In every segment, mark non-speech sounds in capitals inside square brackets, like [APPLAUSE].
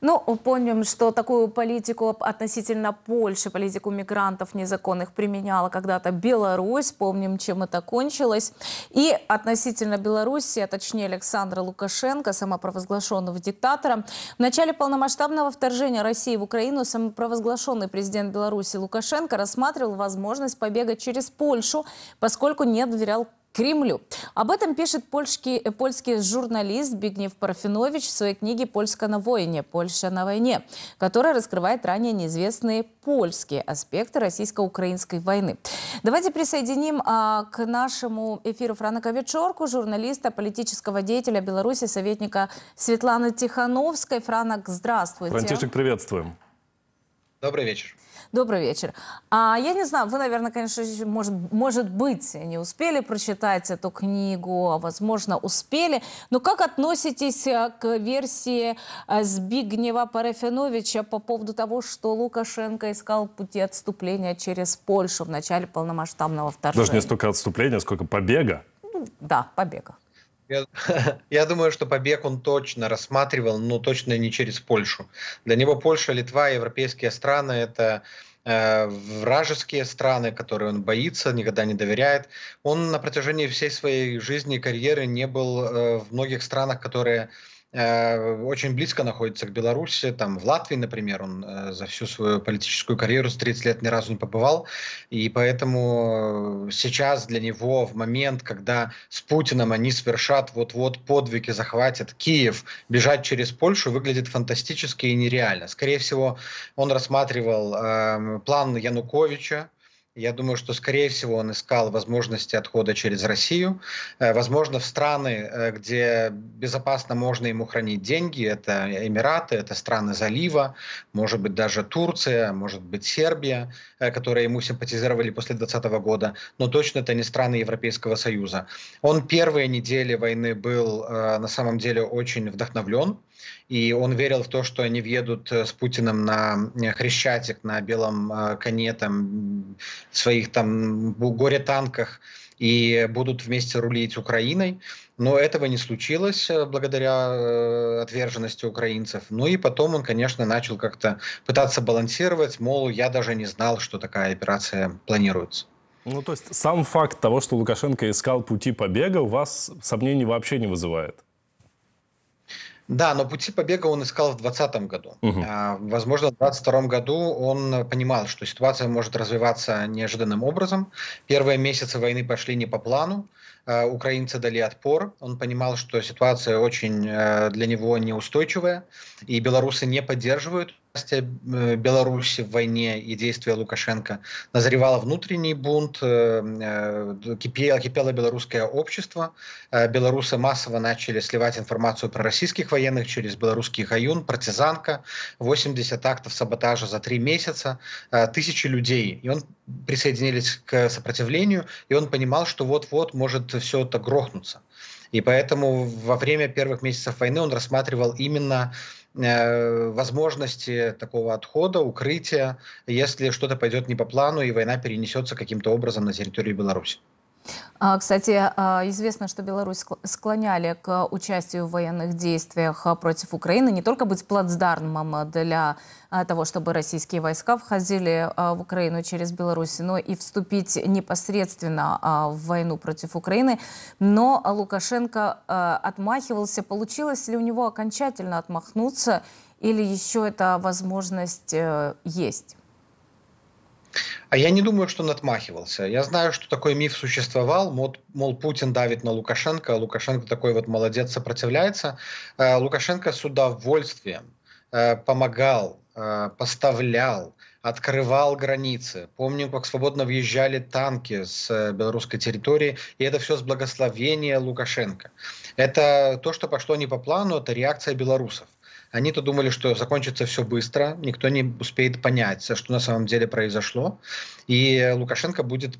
Ну, помним, что такую политику относительно Польши, политику мигрантов незаконных применяла когда-то Беларусь. Помним, чем это кончилось. И относительно Беларуси, а точнее Александра Лукашенко, самопровозглашенного диктатора, в начале полномасштабного вторжения России в Украину самопровозглашенный президент Беларуси Лукашенко рассматривал возможность побега через Польшу, поскольку не доверял Кремлю. Об этом пишет польский, э, польский журналист Бигнев Парфинович в своей книге «Польска на войне. Польша на войне», которая раскрывает ранее неизвестные польские аспекты российско-украинской войны. Давайте присоединим а, к нашему эфиру Франа Ковичорку, журналиста, политического деятеля Беларуси, советника Светланы Тихановской. Франок, здравствуйте. Франтишек, приветствуем. Добрый вечер. Добрый вечер. А, я не знаю, вы, наверное, конечно, может, может быть, не успели прочитать эту книгу, а, возможно, успели. Но как относитесь а, к версии а, Збигнева Парафиновича по поводу того, что Лукашенко искал пути отступления через Польшу в начале полномасштабного вторжения? Даже не столько отступления, сколько побега. Ну, да, побега. Я, [LAUGHS] я думаю, что побег он точно рассматривал, но точно не через Польшу. Для него Польша, Литва, европейские страны – это э, вражеские страны, которые он боится, никогда не доверяет. Он на протяжении всей своей жизни и карьеры не был э, в многих странах, которые Э, очень близко находится к Беларуси. Там в Латвии, например, он э, за всю свою политическую карьеру с 30 лет ни разу не побывал. И поэтому э, сейчас для него в момент, когда с Путиным они совершат вот-вот подвиги, захватят Киев, бежать через Польшу выглядит фантастически и нереально. Скорее всего, он рассматривал э, план Януковича, я думаю, что, скорее всего, он искал возможности отхода через Россию. Э, возможно, в страны, э, где безопасно можно ему хранить деньги, это Эмираты, это страны залива, может быть, даже Турция, может быть, Сербия, э, которые ему симпатизировали после 2020 года, но точно это не страны Европейского Союза. Он первые недели войны был на самом деле очень вдохновлен, и он верил в то, что они въедут с Путиным на Хрещатик, на Белом коне, там, своих там горе-танках и будут вместе рулить Украиной. Но этого не случилось э, благодаря э, отверженности украинцев. Ну и потом он, конечно, начал как-то пытаться балансировать, мол, я даже не знал, что такая операция планируется. Ну, то есть сам факт того, что Лукашенко искал пути побега, у вас сомнений вообще не вызывает? Да, но пути побега он искал в 2020 году. Угу. А, возможно, в 2022 году он понимал, что ситуация может развиваться неожиданным образом. Первые месяцы войны пошли не по плану. Э, украинцы дали отпор. Он понимал, что ситуация очень э, для него неустойчивая, и белорусы не поддерживают участие э, Беларуси в войне и действия Лукашенко. Назревал внутренний бунт, кипело, кипело белорусское общество. Белорусы массово начали сливать информацию про российских военных через белорусский гаюн, партизанка, 80 актов саботажа за три месяца, тысячи людей. И он присоединились к сопротивлению, и он понимал, что вот-вот может что все это грохнуться И поэтому во время первых месяцев войны он рассматривал именно э, возможности такого отхода, укрытия, если что-то пойдет не по плану и война перенесется каким-то образом на территорию Беларуси. А, кстати, а, известно, что Беларусь склоняли к участию в военных действиях а, против Украины не только быть плацдармом для того, чтобы российские войска входили в Украину через Беларусь, но и вступить непосредственно в войну против Украины. Но Лукашенко отмахивался. Получилось ли у него окончательно отмахнуться или еще эта возможность э, есть? А я не думаю, что он отмахивался. Я знаю, что такой миф существовал, мол, мол Путин давит на Лукашенко, а Лукашенко такой вот молодец, сопротивляется. Э, Лукашенко с удовольствием э, помогал, э, поставлял, открывал границы. Помню, как свободно въезжали танки с белорусской территории, и это все с благословения Лукашенко. Это то, что пошло не по плану, это реакция белорусов. Они-то думали, что закончится все быстро, никто не успеет понять, а что на самом деле произошло, и Лукашенко будет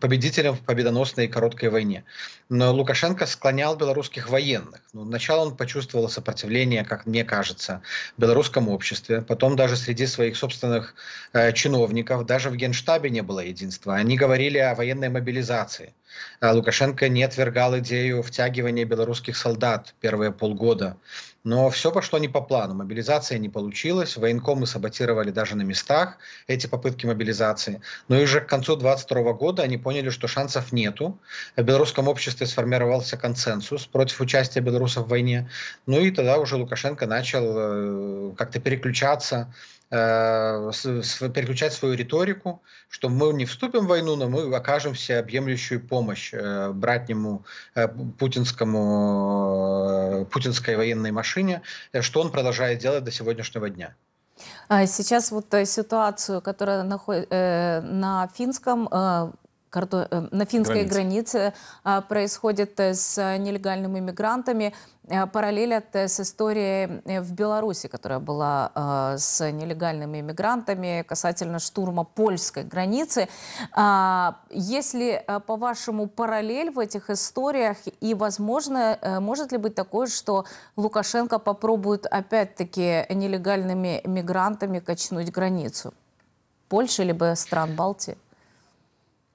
победителем в победоносной короткой войне. Но Лукашенко склонял белорусских военных. Ну, сначала он почувствовал сопротивление, как мне кажется, в белорусском обществе, потом даже среди своих собственных э, чиновников, даже в Генштабе не было единства. Они говорили о военной мобилизации – Э, Лукашенко не отвергал идею втягивания белорусских солдат первые полгода. Но все пошло не по плану. Мобилизация не получилась, военкомы саботировали даже на местах эти попытки мобилизации. Но ну уже к концу 2022 года они поняли, что шансов нету. В белорусском обществе сформировался консенсус против участия белорусов в войне. Ну и тогда уже Лукашенко начал э, как-то переключаться Э, переключать свою риторику, что мы не вступим в войну, но мы окажем объемлющую помощь э, братнему э, путинскому, путинской военной машине, что он продолжает делать до сегодняшнего дня. А сейчас вот ситуацию, которая на финском Э, на финской границе, границе происходит э, с нелегальными мигрантами. Э, Параллелят с историей в Беларуси, которая была а, с нелегальными мигрантами касательно штурма польской границы. А, Если, по-вашему, параллель в этих историях и, возможно, может ли быть такое, что Лукашенко попробует опять-таки нелегальными мигрантами качнуть границу? Польши либо стран Балтии?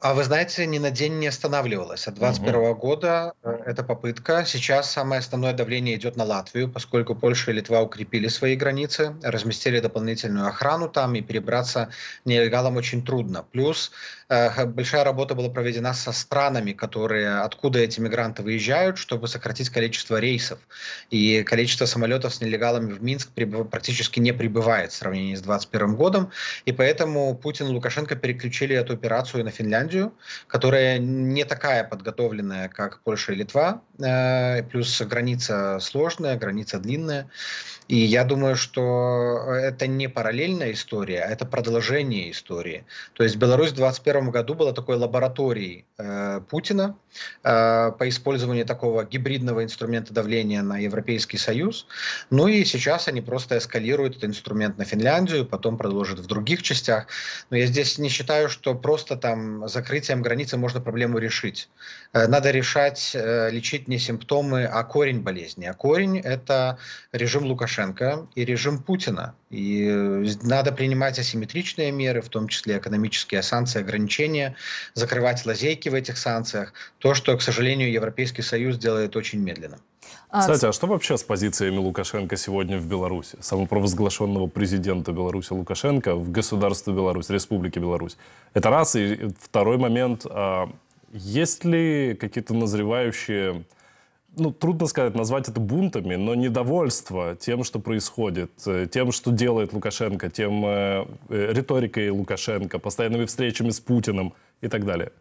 А вы знаете, ни на день не останавливалась. От 2021 угу. года э, эта попытка. Сейчас самое основное давление идет на Латвию, поскольку Польша и Литва укрепили свои границы, разместили дополнительную охрану там, и перебраться нелегалам очень трудно. Плюс э, большая работа была проведена со странами, которые, откуда эти мигранты выезжают, чтобы сократить количество рейсов. И количество самолетов с нелегалами в Минск практически не прибывает в сравнении с 2021 годом. И поэтому Путин и Лукашенко переключили эту операцию на Финляндию, Сербию, которая не такая подготовленная, как Польша и Литва. Э, плюс граница сложная, граница длинная. И я думаю, что это не параллельная история, а это продолжение истории. То есть Беларусь в 2021 году была такой лабораторией э, Путина э, по использованию такого гибридного инструмента давления на Европейский Союз. Ну и сейчас они просто эскалируют этот инструмент на Финляндию, потом продолжат в других частях. Но я здесь не считаю, что просто там за закрытием границы можно проблему решить. Э, надо решать, э, лечить не симптомы, а корень болезни. А корень – это режим Лукашенко и режим Путина. И э, надо принимать асимметричные меры, в том числе экономические санкции, ограничения, закрывать лазейки в этих санкциях. То, что, к сожалению, Европейский Союз делает очень медленно. А, Кстати, а что вообще с позициями Лукашенко сегодня в Беларуси? Самопровозглашенного президента Беларуси Лукашенко в государстве Беларусь, Республике Беларусь. Это раз. И второй момент. А, есть ли какие-то назревающие ну, трудно сказать, назвать это бунтами, но недовольство тем, что происходит, э, тем, что делает Лукашенко, тем э, э, риторикой Лукашенко, постоянными встречами с Путиным и так далее.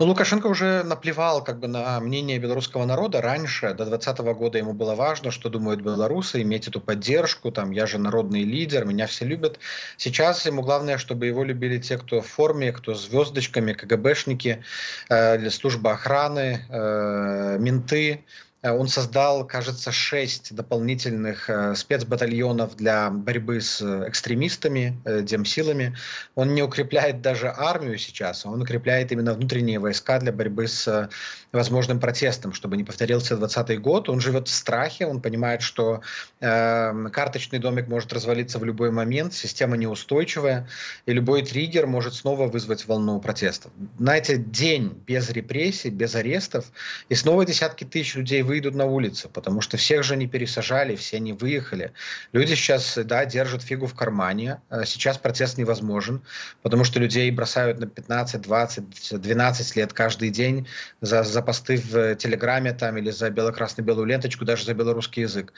Ну, Лукашенко уже наплевал как бы на мнение белорусского народа раньше, до 2020 года ему было важно, что думают белорусы, иметь эту поддержку, там, я же народный лидер, меня все любят. Сейчас ему главное, чтобы его любили те, кто в форме, кто с звездочками, КГБшники, э, служба охраны, э, менты, Э, он создал, кажется, шесть дополнительных э, спецбатальонов для борьбы с э, экстремистами, демсилами. Он не укрепляет даже армию сейчас, а он укрепляет именно внутренние войска для борьбы с возможным протестом, чтобы не повторился 2020 год. Он живет в страхе, он понимает, что эм, карточный домик может развалиться в любой момент, система неустойчивая, и любой триггер может снова вызвать волну протестов. Знаете, день без репрессий, без арестов, и снова десятки тысяч людей выйдут на улицы, потому что всех же не пересажали, все не выехали. Люди сейчас, да, держат фигу в кармане. Э, сейчас процесс невозможен, потому что людей бросают на 15, 20, 12 лет каждый день за, за посты в Телеграме там или за бело-красно-белую ленточку, даже за белорусский язык.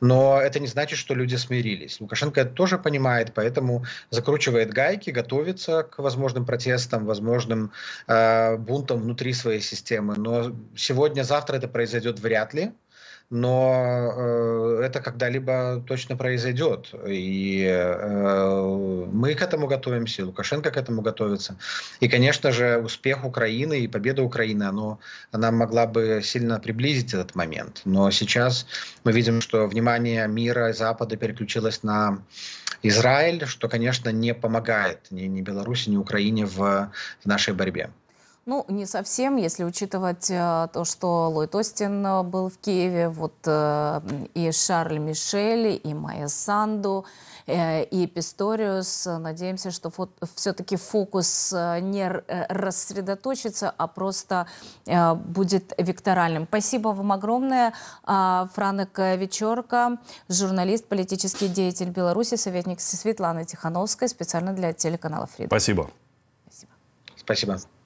Но это не значит, что люди смирились. Лукашенко это тоже понимает, поэтому закручивает гайки, готовится к возможным протестам, возможным э, бунтам внутри своей системы. Но сегодня-завтра это произойдет вряд вряд ли, но э, это когда-либо точно произойдет. И э, мы к этому готовимся, и Лукашенко к этому готовится. И, конечно же, успех Украины и победа Украины, оно, она могла бы сильно приблизить этот момент. Но сейчас мы видим, что внимание мира и Запада переключилось на Израиль, что, конечно, не помогает ни, ни Беларуси, ни Украине в, в нашей борьбе. Ну, не совсем, если учитывать э, то, что Ллойд Остин э, был в Киеве, вот э, и Шарль Мишель, и Майя Санду, э, и Писториус. Надеемся, что фо- все-таки фокус э, не э, рассредоточится, а просто э, будет векторальным. Спасибо вам огромное. Э, Франек Вечерка, журналист, политический деятель Беларуси, советник Светланы Тихановской, специально для телеканала «Фрид». Спасибо. Спасибо. Спасибо.